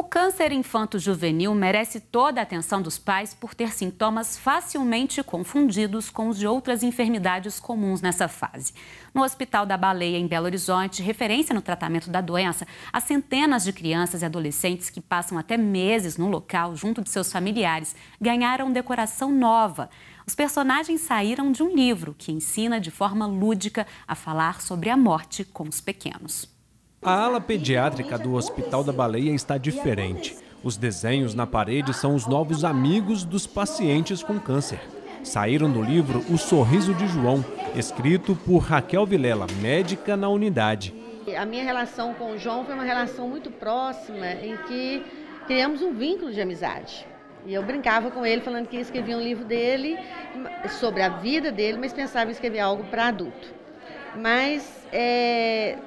O câncer infanto-juvenil merece toda a atenção dos pais por ter sintomas facilmente confundidos com os de outras enfermidades comuns nessa fase. No Hospital da Baleia, em Belo Horizonte, referência no tratamento da doença, há centenas de crianças e adolescentes que passam até meses no local, junto de seus familiares, ganharam decoração nova. Os personagens saíram de um livro que ensina de forma lúdica a falar sobre a morte com os pequenos. A ala pediátrica do Hospital da Baleia está diferente. Os desenhos na parede são os novos amigos dos pacientes com câncer. Saíram do livro O Sorriso de João, escrito por Raquel Vilela, médica na unidade. A minha relação com o João foi uma relação muito próxima, em que criamos um vínculo de amizade. E eu brincava com ele, falando que ia escrever um livro dele, sobre a vida dele, mas pensava em escrever algo para adulto. Mas é,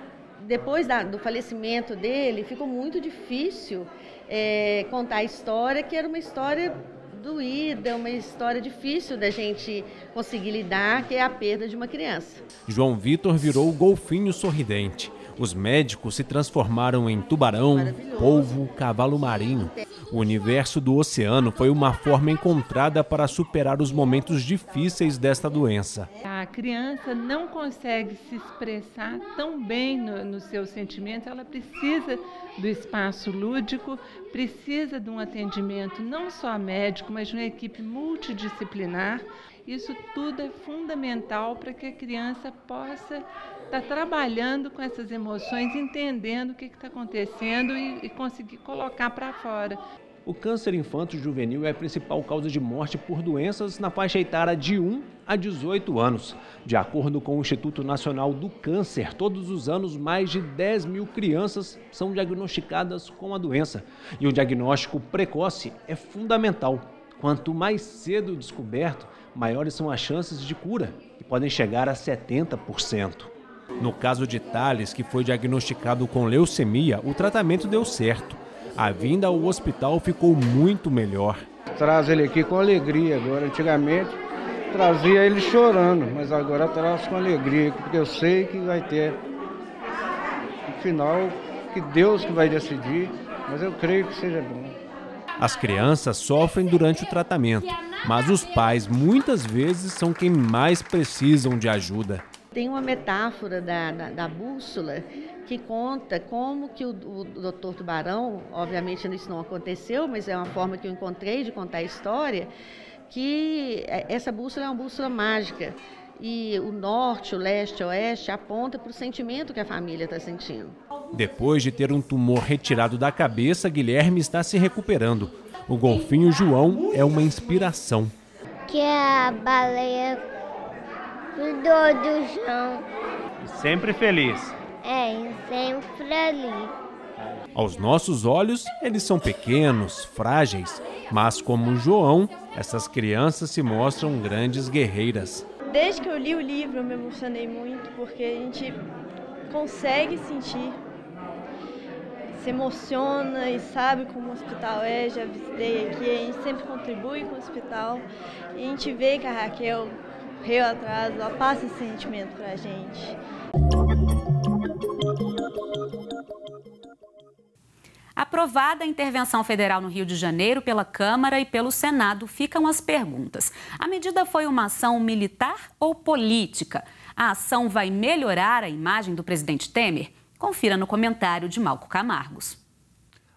depois da, do falecimento dele, ficou muito difícil é, contar a história, que era uma história doída, uma história difícil da gente conseguir lidar, que é a perda de uma criança. João Vitor virou o golfinho sorridente. Os médicos se transformaram em tubarão, polvo, cavalo marinho. O universo do oceano foi uma forma encontrada para superar os momentos difíceis desta doença. A criança não consegue se expressar tão bem nos no seus sentimentos, ela precisa do espaço lúdico, precisa de um atendimento não só médico, mas de uma equipe multidisciplinar. Isso tudo é fundamental para que a criança possa estar tá trabalhando com essas emoções, entendendo o que está acontecendo e, e conseguir colocar para fora o câncer infanto-juvenil é a principal causa de morte por doenças na faixa etária de 1 a 18 anos. De acordo com o Instituto Nacional do Câncer, todos os anos mais de 10 mil crianças são diagnosticadas com a doença. E o diagnóstico precoce é fundamental. Quanto mais cedo descoberto, maiores são as chances de cura, que podem chegar a 70%. No caso de Thales, que foi diagnosticado com leucemia, o tratamento deu certo a vinda ao hospital ficou muito melhor. Traz ele aqui com alegria agora. Antigamente trazia ele chorando, mas agora traz com alegria, porque eu sei que vai ter. No final, que Deus que vai decidir, mas eu creio que seja bom. As crianças sofrem durante o tratamento, mas os pais muitas vezes são quem mais precisam de ajuda. Tem uma metáfora da, da, da bússola que conta como que o, o Dr. Tubarão, obviamente isso não aconteceu, mas é uma forma que eu encontrei de contar a história, que é, essa bússola é uma bússola mágica. E o norte, o leste, o oeste aponta para o sentimento que a família está sentindo. Depois de ter um tumor retirado da cabeça, Guilherme está se recuperando. O golfinho João é uma inspiração. Que é a baleia do, do João. Sempre feliz. É, sempre ali. Aos nossos olhos, eles são pequenos, frágeis, mas como João, essas crianças se mostram grandes guerreiras. Desde que eu li o livro, eu me emocionei muito, porque a gente consegue sentir, se emociona e sabe como o hospital é. Já visitei aqui, a gente sempre contribui com o hospital. E a gente vê que a Raquel correu atrás, ela passa esse sentimento para a gente. Aprovada a intervenção federal no Rio de Janeiro pela Câmara e pelo Senado, ficam as perguntas. A medida foi uma ação militar ou política? A ação vai melhorar a imagem do presidente Temer? Confira no comentário de Malco Camargos.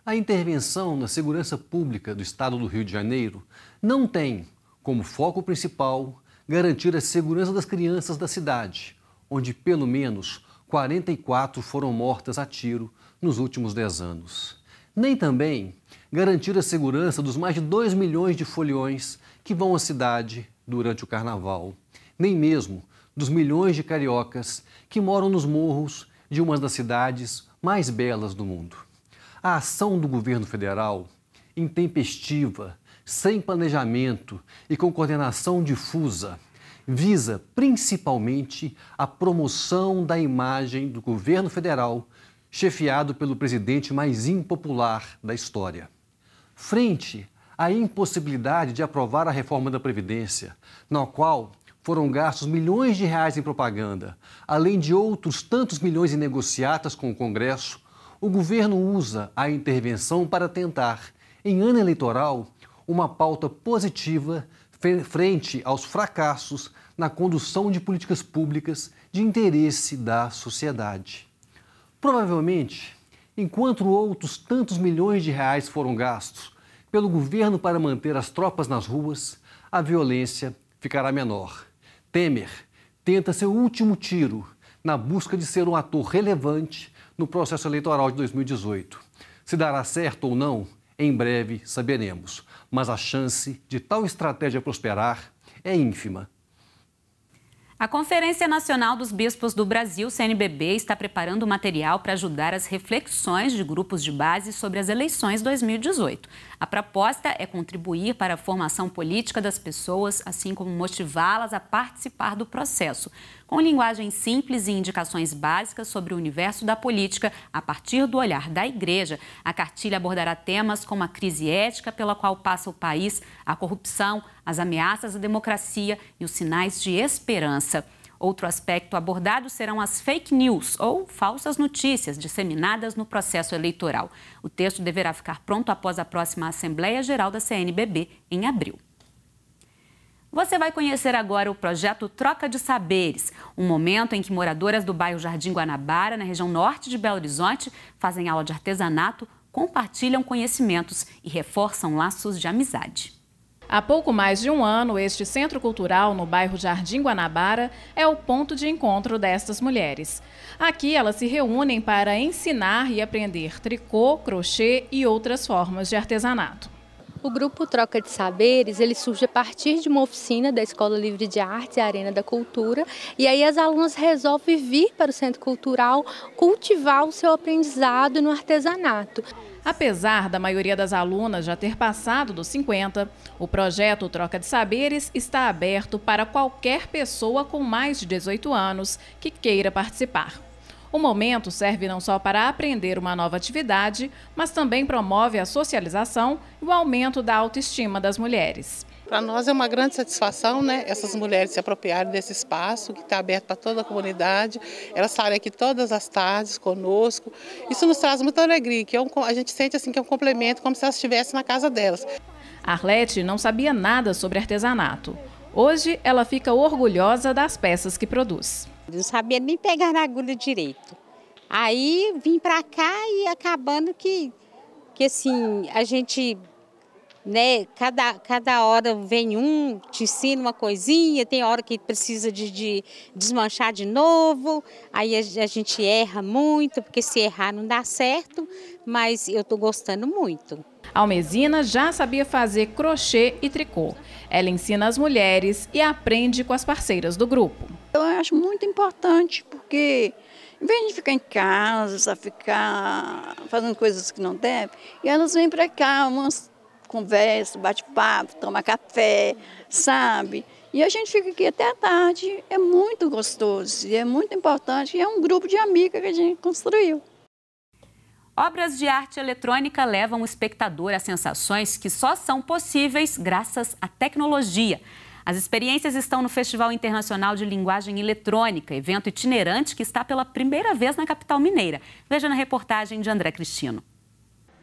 A intervenção na segurança pública do estado do Rio de Janeiro não tem como foco principal garantir a segurança das crianças da cidade, onde pelo menos 44 foram mortas a tiro nos últimos 10 anos nem também garantir a segurança dos mais de 2 milhões de foliões que vão à cidade durante o carnaval, nem mesmo dos milhões de cariocas que moram nos morros de uma das cidades mais belas do mundo. A ação do governo federal, intempestiva, sem planejamento e com coordenação difusa, visa principalmente a promoção da imagem do governo federal chefiado pelo presidente mais impopular da história. Frente à impossibilidade de aprovar a reforma da Previdência, na qual foram gastos milhões de reais em propaganda, além de outros tantos milhões em negociatas com o Congresso, o governo usa a intervenção para tentar, em ano eleitoral, uma pauta positiva frente aos fracassos na condução de políticas públicas de interesse da sociedade. Provavelmente, enquanto outros tantos milhões de reais foram gastos pelo governo para manter as tropas nas ruas, a violência ficará menor. Temer tenta seu último tiro na busca de ser um ator relevante no processo eleitoral de 2018. Se dará certo ou não, em breve saberemos, mas a chance de tal estratégia prosperar é ínfima, a Conferência Nacional dos Bispos do Brasil, CNBB, está preparando material para ajudar as reflexões de grupos de base sobre as eleições 2018. A proposta é contribuir para a formação política das pessoas, assim como motivá-las a participar do processo. Com linguagem simples e indicações básicas sobre o universo da política, a partir do olhar da igreja, a cartilha abordará temas como a crise ética pela qual passa o país, a corrupção, as ameaças à democracia e os sinais de esperança. Outro aspecto abordado serão as fake news ou falsas notícias disseminadas no processo eleitoral. O texto deverá ficar pronto após a próxima Assembleia Geral da CNBB, em abril. Você vai conhecer agora o projeto Troca de Saberes, um momento em que moradoras do bairro Jardim Guanabara, na região norte de Belo Horizonte, fazem aula de artesanato, compartilham conhecimentos e reforçam laços de amizade. Há pouco mais de um ano, este centro cultural no bairro Jardim Guanabara é o ponto de encontro destas mulheres. Aqui elas se reúnem para ensinar e aprender tricô, crochê e outras formas de artesanato. O grupo Troca de Saberes, ele surge a partir de uma oficina da Escola Livre de Arte Arena da Cultura, e aí as alunas resolvem vir para o Centro Cultural cultivar o seu aprendizado no artesanato. Apesar da maioria das alunas já ter passado dos 50, o projeto Troca de Saberes está aberto para qualquer pessoa com mais de 18 anos que queira participar. O momento serve não só para aprender uma nova atividade, mas também promove a socialização e o aumento da autoestima das mulheres. Para nós é uma grande satisfação, né? Essas mulheres se apropriarem desse espaço que está aberto para toda a comunidade. Elas estarem aqui todas as tardes conosco. Isso nos traz muita alegria, que é um, a gente sente assim que é um complemento, como se elas estivessem na casa delas. Arlete não sabia nada sobre artesanato. Hoje, ela fica orgulhosa das peças que produz. Não sabia nem pegar na agulha direito. Aí vim para cá e acabando que, que assim, a gente, né, cada, cada hora vem um, te ensina uma coisinha, tem hora que precisa de, de desmanchar de novo, aí a, a, gente erra muito, porque se errar não dá certo, mas eu estou gostando muito. Almezina já sabia fazer crochê e tricô. Ela ensina as mulheres e aprende com as parceiras do grupo. Eu acho muito importante, porque em vez de ficar em casa, ficar fazendo coisas que não deve, e elas vêm para cá, umas conversas, bate-papo, toma café, sabe? E a gente fica aqui até a tarde, é muito gostoso, e é muito importante, e é um grupo de amigas que a gente construiu. Obras de arte eletrônica levam o espectador a sensações que só são possíveis graças à tecnologia. As experiências estão no Festival Internacional de Linguagem Eletrônica, evento itinerante que está pela primeira vez na capital mineira. Veja na reportagem de André Cristino.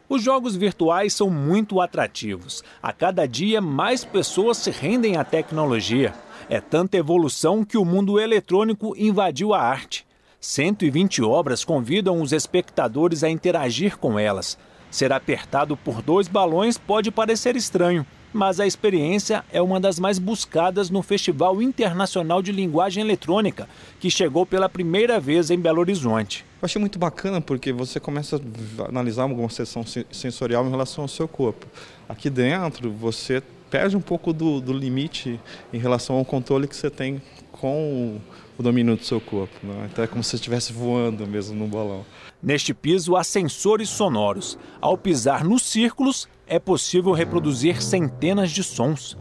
Os jogos virtuais são muito atrativos. A cada dia, mais pessoas se rendem à tecnologia. É tanta evolução que o mundo eletrônico invadiu a arte. 120 obras convidam os espectadores a interagir com elas. Ser apertado por dois balões pode parecer estranho, mas a experiência é uma das mais buscadas no Festival Internacional de Linguagem Eletrônica, que chegou pela primeira vez em Belo Horizonte. Eu achei muito bacana porque você começa a analisar alguma sessão sensorial em relação ao seu corpo. Aqui dentro, você perde um pouco do, do limite em relação ao controle que você tem com o domínio do seu corpo. Né? Então é como se estivesse voando mesmo no balão. Neste piso há sensores sonoros. Ao pisar nos círculos, é possível reproduzir centenas de sons.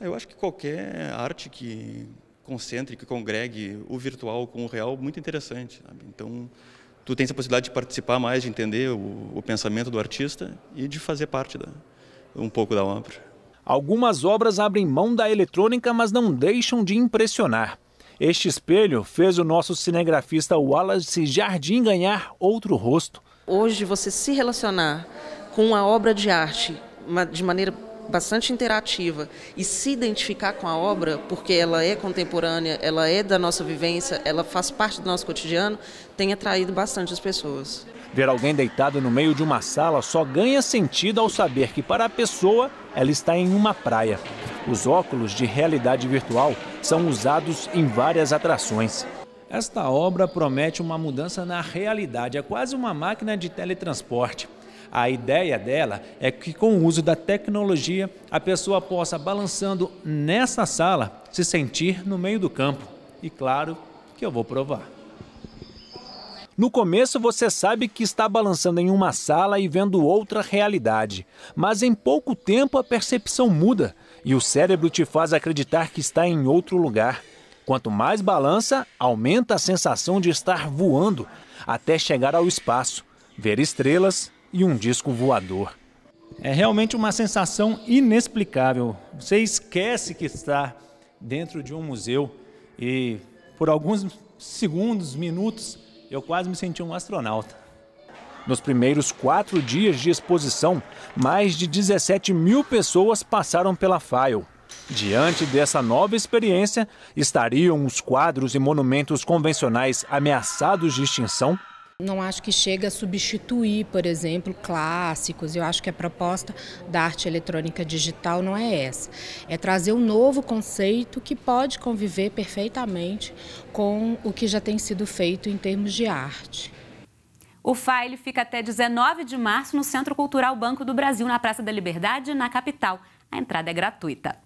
Eu acho que qualquer arte que concentre, que congregue o virtual com o real, é muito interessante. Sabe? Então, tu tens a possibilidade de participar mais, de entender o, o pensamento do artista e de fazer parte da, um pouco da obra. Algumas obras abrem mão da eletrônica, mas não deixam de impressionar. Este espelho fez o nosso cinegrafista Wallace Jardim ganhar outro rosto. Hoje, você se relacionar com uma obra de arte de maneira bastante interativa e se identificar com a obra, porque ela é contemporânea, ela é da nossa vivência, ela faz parte do nosso cotidiano, tem atraído bastante as pessoas. Ver alguém deitado no meio de uma sala só ganha sentido ao saber que, para a pessoa, ela está em uma praia. Os óculos de realidade virtual são usados em várias atrações. Esta obra promete uma mudança na realidade, é quase uma máquina de teletransporte. A ideia dela é que, com o uso da tecnologia, a pessoa possa, balançando nessa sala, se sentir no meio do campo. E claro que eu vou provar. No começo você sabe que está balançando em uma sala e vendo outra realidade, mas em pouco tempo a percepção muda e o cérebro te faz acreditar que está em outro lugar. Quanto mais balança, aumenta a sensação de estar voando até chegar ao espaço, ver estrelas e um disco voador. É realmente uma sensação inexplicável. Você esquece que está dentro de um museu e por alguns segundos, minutos, eu quase me senti um astronauta. Nos primeiros quatro dias de exposição, mais de 17 mil pessoas passaram pela FAIL. Diante dessa nova experiência, estariam os quadros e monumentos convencionais ameaçados de extinção? Não acho que chega a substituir, por exemplo, clássicos. Eu acho que a proposta da arte eletrônica digital não é essa. É trazer um novo conceito que pode conviver perfeitamente com o que já tem sido feito em termos de arte. O File fica até 19 de março no Centro Cultural Banco do Brasil, na Praça da Liberdade, na capital. A entrada é gratuita.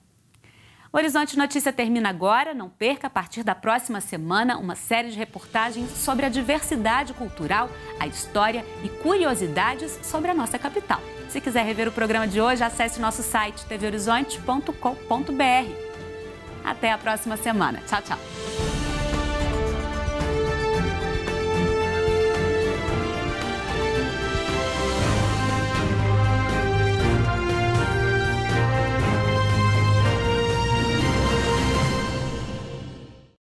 O Horizonte Notícia termina agora. Não perca, a partir da próxima semana, uma série de reportagens sobre a diversidade cultural, a história e curiosidades sobre a nossa capital. Se quiser rever o programa de hoje, acesse nosso site tvhorizonte.com.br. Até a próxima semana. Tchau, tchau.